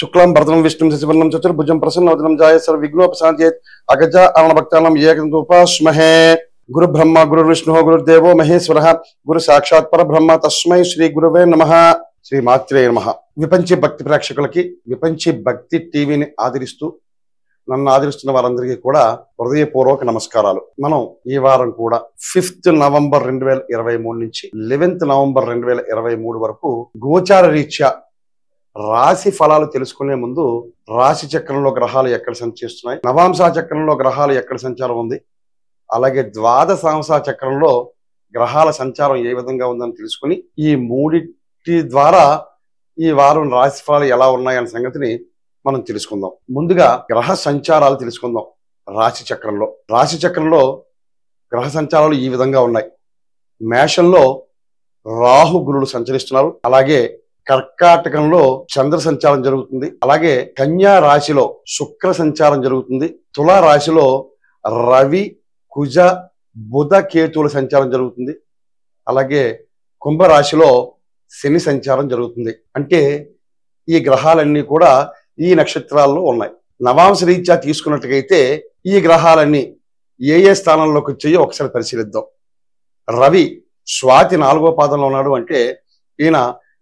శుక్లం భరతం విష్ణు శశివర్ణం చతుర్భుజం ప్రసన్నవదనం జాయసర్ విఘ్నోపశాంతి అగజ అరణభక్తానం ఏకంతోపాస్మహే గురు బ్రహ్మ గురు విష్ణు గురుదేవో మహేశ్వర గురు సాక్షాత్ పర బ్రహ్మ తస్మై శ్రీ గురువే నమ శ్రీ మాత్రే నమ విపంచి భక్తి ప్రేక్షకులకి విపంచి భక్తి టీవీని ఆదరిస్తూ నన్ను ఆదరిస్తున్న వారందరికీ కూడా హృదయపూర్వక నమస్కారాలు మనం ఈ వారం కూడా ఫిఫ్త్ నవంబర్ రెండు వేల ఇరవై మూడు నుంచి లెవెన్త్ నవంబర్ రెండు వేల ఇరవై మూడు వరకు గోచార రీత్యా రాశి ఫలాలు తెలుసుకునే ముందు రాశి చక్రంలో గ్రహాలు ఎక్కడ సంచరిస్తున్నాయి నవాంశ చక్రంలో గ్రహాలు ఎక్కడ సంచారం ఉంది అలాగే ద్వాదశాంశ చక్రంలో గ్రహాల సంచారం ఏ విధంగా ఉందని తెలుసుకుని ఈ మూడింటి ద్వారా ఈ వారం రాశి ఫలాలు ఎలా ఉన్నాయనే సంగతిని మనం తెలుసుకుందాం ముందుగా గ్రహ సంచారాలు తెలుసుకుందాం రాశి చక్రంలో రాశి చక్రంలో గ్రహ సంచారాలు ఈ విధంగా ఉన్నాయి మేషంలో రాహు గురులు సంచరిస్తున్నారు అలాగే కర్కాటకంలో చంద్ర సంచారం జరుగుతుంది అలాగే కన్యా రాశిలో శుక్ర సంచారం జరుగుతుంది తులా రాశిలో రవి కుజ బుధ కేతువుల సంచారం జరుగుతుంది అలాగే కుంభరాశిలో శని సంచారం జరుగుతుంది అంటే ఈ గ్రహాలన్నీ కూడా ఈ నక్షత్రాల్లో ఉన్నాయి నవాంశ రీత్యా తీసుకున్నట్టుగైతే ఈ గ్రహాలన్నీ ఏ ఏ స్థానంలోకి వచ్చాయో ఒకసారి పరిశీలిద్దాం రవి స్వాతి నాలుగో పాదంలో ఉన్నాడు అంటే ఈయన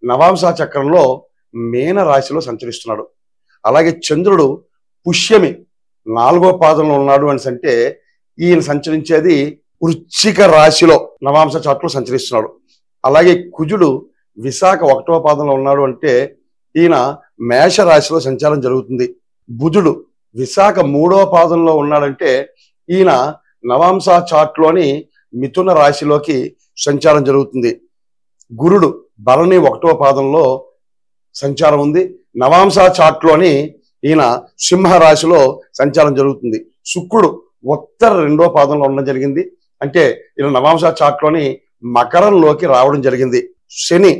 నవాంశ చక్రంలో మేన రాశిలో సంచరిస్తున్నాడు అలాగే చంద్రుడు పుష్యమి నాలుగో పాదంలో ఉన్నాడు అని అంటే ఈయన సంచరించేది వృచ్చిక రాశిలో నవాంశ చాట్లో సంచరిస్తున్నాడు అలాగే కుజుడు విశాఖ ఒకటవ పాదంలో ఉన్నాడు అంటే ఈయన మేష రాశిలో సంచారం జరుగుతుంది బుధుడు విశాఖ మూడవ పాదంలో ఉన్నాడంటే ఈయన నవాంశ చాట్లోని మిథున రాశిలోకి సంచారం జరుగుతుంది గురుడు భరణి ఒకటో పాదంలో సంచారం ఉంది నవాంశ చాట్లోని ఈయన సింహరాశిలో సంచారం జరుగుతుంది శుక్రుడు ఉత్తర రెండో పాదంలో ఉండడం జరిగింది అంటే ఈయన నవాంస చాట్లోని మకరంలోకి రావడం జరిగింది శని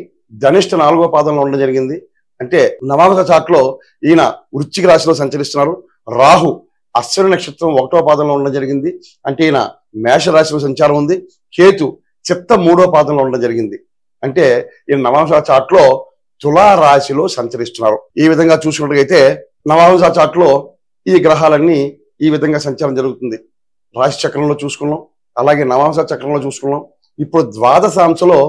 ధనిష్ట నాలుగో పాదంలో ఉండడం జరిగింది అంటే నవాంస చాట్లో ఈయన వృచ్చిక రాశిలో సంచరిస్తున్నారు రాహు అశ్విని నక్షత్రం ఒకటో పాదంలో ఉండడం జరిగింది అంటే ఈయన మేషరాశిలో సంచారం ఉంది కేతు చిత్త మూడో పాదంలో ఉండడం జరిగింది అంటే ఈ నవాంశ చాట్లో తులా రాశిలో సంచరిస్తున్నారు ఈ విధంగా చూసినట్లయితే నవాంశ చాట్లో ఈ గ్రహాలన్నీ ఈ విధంగా సంచారం జరుగుతుంది రాశి చక్రంలో చూసుకున్నాం అలాగే నవాంశ చక్రంలో చూసుకున్నాం ఇప్పుడు ద్వాదశాంశలో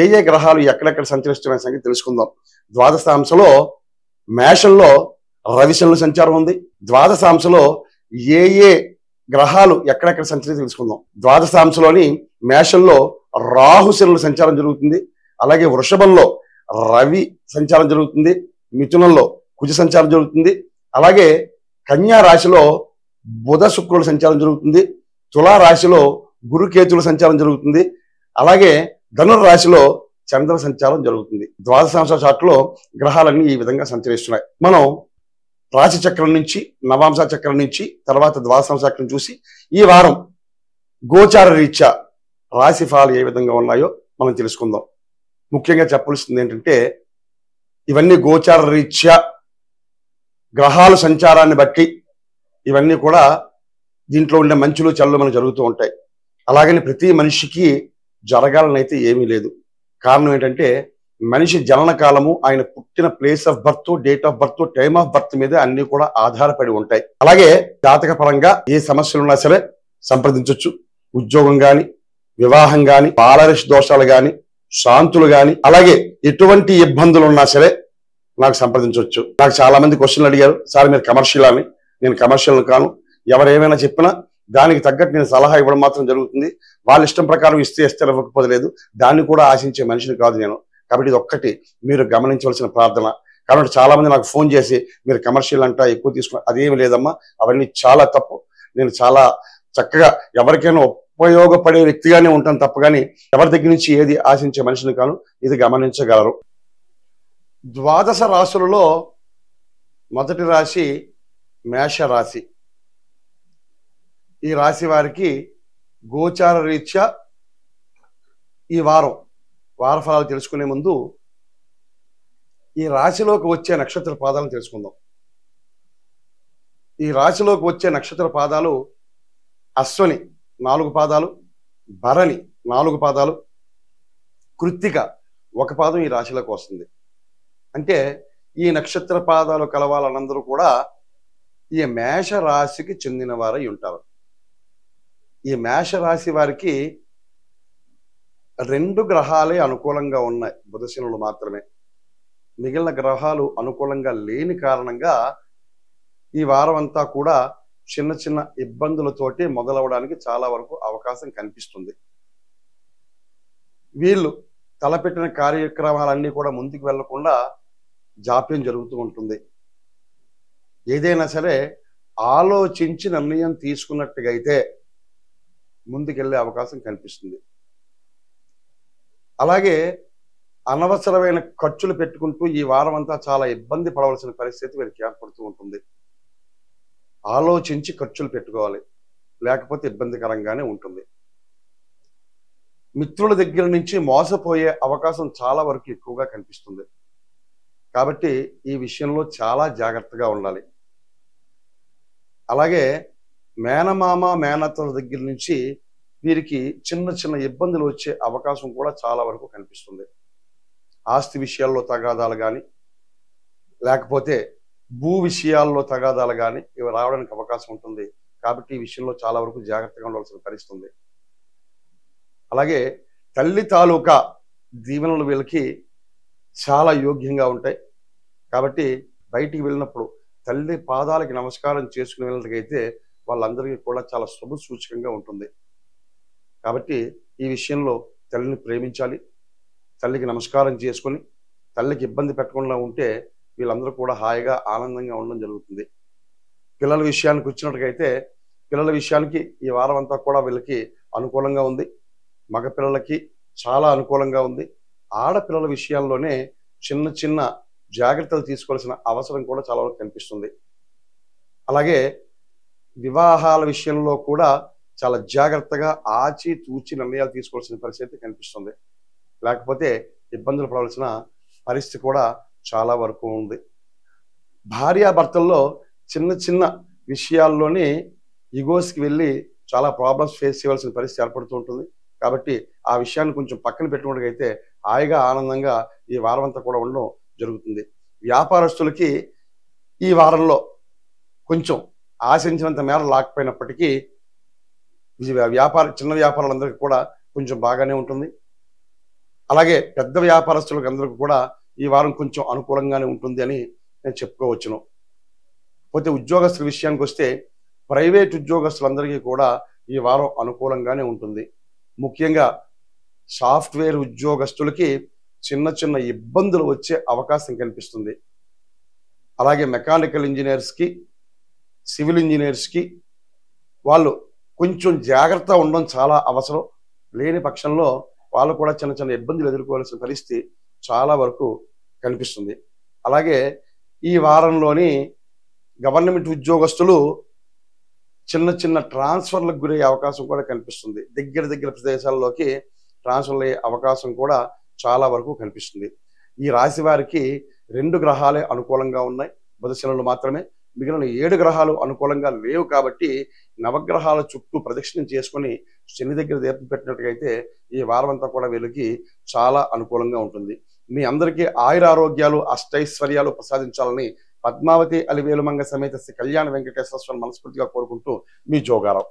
ఏ ఏ గ్రహాలు ఎక్కడెక్కడ సంచరిస్తున్న సంగతి తెలుసుకుందాం ద్వాదశాంశలో మేషంలో రవిశనుల సంచారం ఉంది ద్వాదశాంశలో ఏ ఏ గ్రహాలు ఎక్కడెక్కడ సంచరి తెలుసుకుందాం ద్వాదశాంశలోని మేషంలో రాహు శనుల సంచారం జరుగుతుంది అలాగే వృషభంలో రవి సంచారం జరుగుతుంది మిథునంలో కుజ సంచారం జరుగుతుంది అలాగే కన్యా రాశిలో బుధ శుక్రుల సంచారం జరుగుతుంది తులా రాశిలో గురుకేతుల సంచారం జరుగుతుంది అలాగే ధనుర్ రాశిలో చంద్ర సంచారం జరుగుతుంది ద్వాదశాంశ చాట్లో గ్రహాలన్నీ ఈ విధంగా సంచరిస్తున్నాయి మనం రాశి చక్రం నుంచి నవాంశ చక్రం నుంచి తర్వాత ద్వాసం చక్రం చూసి ఈ వారం గోచార రీత్యా రాశి ఫలాలు ఏ విధంగా ఉన్నాయో మనం తెలుసుకుందాం ముఖ్యంగా చెప్పాల్సింది ఏంటంటే ఇవన్నీ గోచార రీత్యా గ్రహాల సంచారాన్ని బట్టి ఇవన్నీ కూడా దీంట్లో ఉండే మంచులు చల్లు మనకు జరుగుతూ ఉంటాయి అలాగని ప్రతి మనిషికి జరగాలనైతే ఏమీ లేదు కారణం ఏంటంటే మనిషి జనన కాలము ఆయన పుట్టిన place of birth date of birth time of birth మీద అన్ని కూడా ఆధారపడి ఉంటాయి అలాగే జాతక పరంగా ఏ సమస్యలు ఉన్నా సరే సంప్రదించవచ్చు ఉద్యోగం గాని వివాహం గాని పాలరిష్ దోషాలు గాని శాంతులు గాని అలాగే ఎటువంటి ఇబ్బందులు ఉన్నా సరే నాకు సంప్రదించవచ్చు నాకు చాలా మంది క్వశ్చన్లు అడిగారు సార్ మీరు కమర్షియల్ అని నేను కమర్షియల్ కాను ఎవరేమైనా చెప్పినా దానికి తగ్గట్టు నేను సలహా ఇవ్వడం మాత్రం జరుగుతుంది వాళ్ళ ఇష్టం ప్రకారం ఇస్తే ఇస్తే ఇవ్వకపోతే లేదు దాన్ని కూడా ఆశించే మనిషిని కాదు నేను కాబట్టి ఇది ఒక్కటి మీరు గమనించవలసిన ప్రార్థన కాబట్టి చాలా మంది నాకు ఫోన్ చేసి మీరు కమర్షియల్ అంట ఎక్కువ తీసుకున్న అదేమి లేదమ్మా అవన్నీ చాలా తప్పు నేను చాలా చక్కగా ఎవరికైనా ఉపయోగపడే వ్యక్తిగానే ఉంటాను తప్ప కానీ ఎవరి దగ్గర నుంచి ఏది ఆశించే మనిషిని కాను ఇది గమనించగలరు ద్వాదశ రాశులలో మొదటి రాశి మేషరాశి ఈ రాశి వారికి గోచార రీత్యా ఈ వారం వారఫలాలు తెలుసుకునే ముందు ఈ రాశిలోకి వచ్చే నక్షత్ర పాదాలను తెలుసుకుందాం ఈ రాశిలోకి వచ్చే నక్షత్ర పాదాలు అశ్వని నాలుగు పాదాలు భరణి నాలుగు పాదాలు కృత్తిక ఒక పాదం ఈ రాశిలోకి వస్తుంది అంటే ఈ నక్షత్ర పాదాలు కలవాలన్నందరూ కూడా ఈ మేష రాశికి చెందిన వారై ఉంటారు ఈ మేష రాశి వారికి రెండు గ్రహాలే అనుకూలంగా ఉన్నాయి బుధశనులు మాత్రమే మిగిలిన గ్రహాలు అనుకూలంగా లేని కారణంగా ఈ వారం అంతా కూడా చిన్న చిన్న ఇబ్బందులతోటి మొదలవడానికి చాలా వరకు అవకాశం కనిపిస్తుంది వీళ్ళు తలపెట్టిన కార్యక్రమాలన్నీ కూడా ముందుకు వెళ్లకుండా జాప్యం జరుగుతూ ఉంటుంది ఏదైనా సరే ఆలోచించి నిర్ణయం తీసుకున్నట్టుగా అయితే ముందుకెళ్ళే అవకాశం కనిపిస్తుంది అలాగే అనవసరమైన ఖర్చులు పెట్టుకుంటూ ఈ వారం అంతా చాలా ఇబ్బంది పడవలసిన పరిస్థితి వీరికి ఏర్పడుతూ ఉంటుంది ఆలోచించి ఖర్చులు పెట్టుకోవాలి లేకపోతే ఇబ్బందికరంగానే ఉంటుంది మిత్రుల దగ్గర నుంచి మోసపోయే అవకాశం చాలా వరకు ఎక్కువగా కనిపిస్తుంది కాబట్టి ఈ విషయంలో చాలా జాగ్రత్తగా ఉండాలి అలాగే మేనమామ మేనత్తల దగ్గర నుంచి వీరికి చిన్న చిన్న ఇబ్బందులు వచ్చే అవకాశం కూడా చాలా వరకు కనిపిస్తుంది ఆస్తి విషయాల్లో తగాదాలు కానీ లేకపోతే భూ విషయాల్లో తగాదాలు కానీ ఇవి రావడానికి అవకాశం ఉంటుంది కాబట్టి ఈ విషయంలో చాలా వరకు జాగ్రత్తగా ఉండవలసిన పరిస్థితుంది అలాగే తల్లి తాలూకా దీవెనలు వీళ్ళకి చాలా యోగ్యంగా ఉంటాయి కాబట్టి బయటికి వెళ్ళినప్పుడు తల్లి పాదాలకి నమస్కారం చేసుకునే అయితే వాళ్ళందరికీ కూడా చాలా శుభ సూచకంగా ఉంటుంది కాబట్టి ఈ విషయంలో తల్లిని ప్రేమించాలి తల్లికి నమస్కారం చేసుకొని తల్లికి ఇబ్బంది పెట్టకుండా ఉంటే వీళ్ళందరూ కూడా హాయిగా ఆనందంగా ఉండడం జరుగుతుంది పిల్లల విషయానికి వచ్చినట్టుగైతే పిల్లల విషయానికి ఈ వారం అంతా కూడా వీళ్ళకి అనుకూలంగా ఉంది మగపిల్లలకి చాలా అనుకూలంగా ఉంది ఆడపిల్లల విషయాల్లోనే చిన్న చిన్న జాగ్రత్తలు తీసుకోవాల్సిన అవసరం కూడా చాలా వరకు కనిపిస్తుంది అలాగే వివాహాల విషయంలో కూడా చాలా జాగ్రత్తగా ఆచి తూచి నిర్ణయాలు తీసుకోవాల్సిన పరిస్థితి కనిపిస్తుంది లేకపోతే ఇబ్బందులు పడవలసిన పరిస్థితి కూడా చాలా వరకు ఉంది భార్యాభర్తల్లో చిన్న చిన్న విషయాల్లోనే ఇగోస్కి వెళ్ళి చాలా ప్రాబ్లమ్స్ ఫేస్ చేయవలసిన పరిస్థితి ఏర్పడుతూ ఉంటుంది కాబట్టి ఆ విషయాన్ని కొంచెం పక్కన అయితే హాయిగా ఆనందంగా ఈ వారం అంతా కూడా ఉండడం జరుగుతుంది వ్యాపారస్తులకి ఈ వారంలో కొంచెం ఆశించినంత మేర లాకపోయినప్పటికీ ఇది వ్యాపార చిన్న వ్యాపారాలందరికీ కూడా కొంచెం బాగానే ఉంటుంది అలాగే పెద్ద వ్యాపారస్తులకు అందరికీ కూడా ఈ వారం కొంచెం అనుకూలంగానే ఉంటుంది అని నేను చెప్పుకోవచ్చును పోతే ఉద్యోగస్తుల విషయానికి వస్తే ప్రైవేట్ ఉద్యోగస్తులందరికీ కూడా ఈ వారం అనుకూలంగానే ఉంటుంది ముఖ్యంగా సాఫ్ట్వేర్ ఉద్యోగస్తులకి చిన్న చిన్న ఇబ్బందులు వచ్చే అవకాశం కనిపిస్తుంది అలాగే మెకానికల్ ఇంజనీర్స్కి సివిల్ ఇంజనీర్స్కి వాళ్ళు కొంచెం జాగ్రత్త ఉండడం చాలా అవసరం లేని పక్షంలో వాళ్ళు కూడా చిన్న చిన్న ఇబ్బందులు ఎదుర్కోవాల్సిన పరిస్థితి చాలా వరకు కనిపిస్తుంది అలాగే ఈ వారంలోని గవర్నమెంట్ ఉద్యోగస్తులు చిన్న చిన్న ట్రాన్స్ఫర్లకు గురయ్యే అవకాశం కూడా కనిపిస్తుంది దగ్గర దగ్గర ప్రదేశాల్లోకి ట్రాన్స్ఫర్లు అయ్యే అవకాశం కూడా చాలా వరకు కనిపిస్తుంది ఈ రాశి వారికి రెండు గ్రహాలే అనుకూలంగా ఉన్నాయి బుధశనులు మాత్రమే మిగిలిన ఏడు గ్రహాలు అనుకూలంగా లేవు కాబట్టి నవగ్రహాల చుట్టూ ప్రదక్షిణం చేసుకుని శని దగ్గర దీపం పెట్టినట్టుగా ఈ వారం అంతా కూడా వీళ్ళకి చాలా అనుకూలంగా ఉంటుంది మీ అందరికీ ఆరోగ్యాలు అష్టైశ్వర్యాలు ప్రసాదించాలని పద్మావతి అలివేలుమంగ సమేత శ్రీ కళ్యాణ వెంకటేశ్వర స్వామి మనస్ఫూర్తిగా కోరుకుంటూ మీ జోగారావు